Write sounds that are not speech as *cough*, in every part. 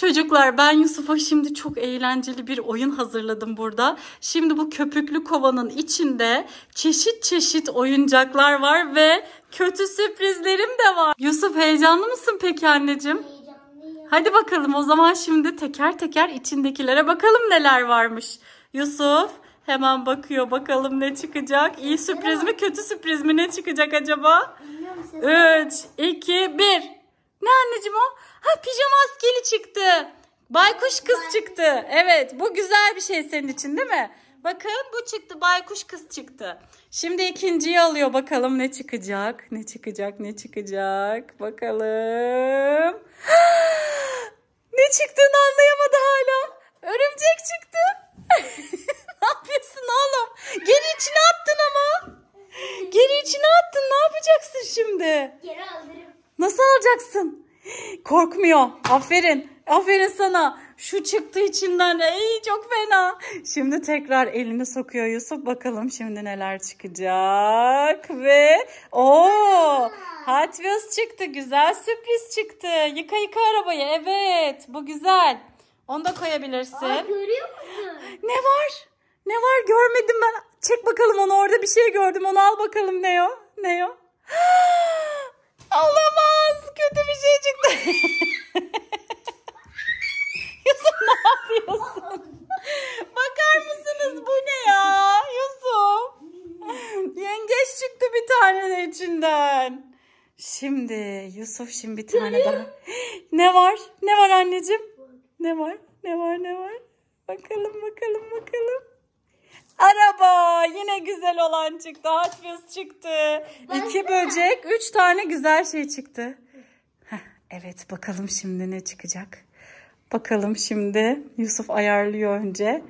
Çocuklar ben Yusuf'a şimdi çok eğlenceli bir oyun hazırladım burada. Şimdi bu köpüklü kovanın içinde çeşit çeşit oyuncaklar var ve kötü sürprizlerim de var. Yusuf heyecanlı mısın peki anneciğim? Hadi bakalım o zaman şimdi teker teker içindekilere bakalım neler varmış. Yusuf hemen bakıyor bakalım ne çıkacak. İyi sürpriz mi kötü sürpriz mi ne çıkacak acaba? 3, 2, 1. Ne anneciğim o? Ha pijama askeli çıktı. Baykuş kız çıktı. Evet bu güzel bir şey senin için değil mi? Bakın bu çıktı baykuş kız çıktı. Şimdi ikinciyi alıyor bakalım ne çıkacak. Ne çıkacak ne çıkacak. Bakalım. *gasps* ne çıktığını anlayamadı hala. Örümcek çıktı. *laughs* ne yapıyorsun oğlum? Geri içine attın ama. Geri içine attın ne yapacaksın şimdi? Geri alırım. Nasıl alacaksın? Korkmuyor. Aferin. Aferin sana. Şu çıktı içinden. Ey çok fena. Şimdi tekrar elini sokuyor Yusuf. Bakalım şimdi neler çıkacak. Ve o Hot Wheels çıktı. Güzel sürpriz çıktı. Yıka yıka arabayı. Evet. Bu güzel. Onu da koyabilirsin. Aa, görüyor musun? Ne var? Ne var? Görmedim ben. Çek bakalım onu. Orada bir şey gördüm. Onu al bakalım ne o? Ne o? Yusuf ne yapıyorsun? Bakar mısınız bu ne ya? Yusuf. Yengeç çıktı bir tane de içinden. Şimdi Yusuf şimdi bir tane daha. Ne var? Ne var anneciğim? Ne var? Ne var? Ne var? Bakalım bakalım bakalım. Araba yine güzel olan çıktı. Hot çıktı. İki böcek, üç tane güzel şey çıktı. Evet bakalım şimdi ne çıkacak. Bakalım şimdi Yusuf ayarlıyor önce.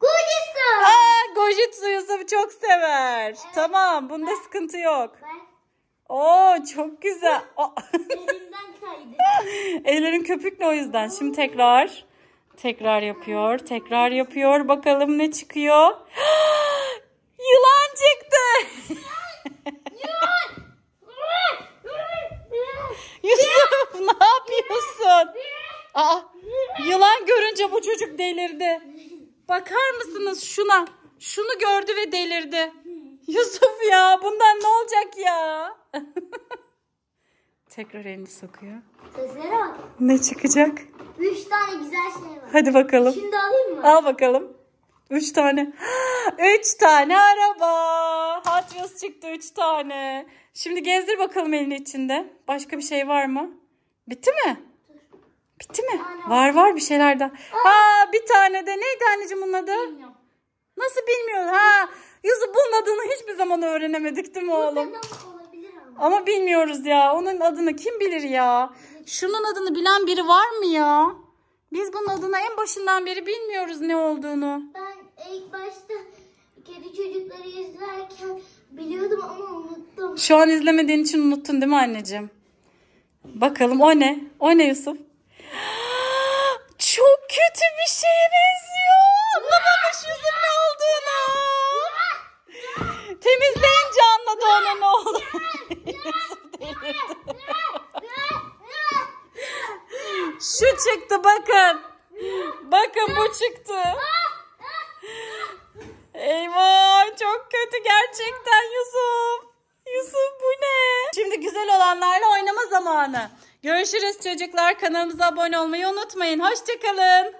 Gojitsu. Aa, Gojitsu Yusuf çok sever. Evet. Tamam bunda ben, sıkıntı yok. Ben. Oo çok güzel. *laughs* Elimden kaydı. *laughs* Ellerin köpüklü o yüzden. Şimdi tekrar. Tekrar yapıyor. Tekrar yapıyor. Bakalım ne çıkıyor. artık delirdi. Bakar mısınız şuna? Şunu gördü ve delirdi. Yusuf ya bundan ne olacak ya? *laughs* Tekrar elini sokuyor. Seslere bak. Ne çıkacak? Üç tane güzel şey var. Hadi bakalım. Şimdi alayım mı? Al bakalım. Üç tane. *gasps* üç tane araba. Hot Wheels çıktı üç tane. Şimdi gezdir bakalım elin içinde. Başka bir şey var mı? Bitti mi? Bitti mi? Aynen. Var var bir şeyler daha. Ha bir tane de neydi anneciğim bunun adı? Bilmiyorum. Nasıl bilmiyoruz? Ha Yusuf bunun adını hiçbir zaman öğrenemedik değil mi oğlum? Ama bilmiyoruz ya. Onun adını kim bilir ya? Şunun adını bilen biri var mı ya? Biz bunun adını en başından beri bilmiyoruz ne olduğunu. Ben ilk başta kedi çocukları izlerken biliyordum ama unuttum. Şu an izlemediğin için unuttun değil mi anneciğim? Bakalım o ne? O ne Yusuf? Çok kötü bir şeye benziyor. Anlamamış yüzün ne olduğunu. Temizleyince anladı ona ne oldu. Şu çıktı bakın. Bakın bu çıktı. Eyvah çok kötü gerçekten Yusuf. Yusuf bu ne? Şimdi güzel olanlarla oynama zamanı. Görüşürüz çocuklar. Kanalımıza abone olmayı unutmayın. Hoşçakalın.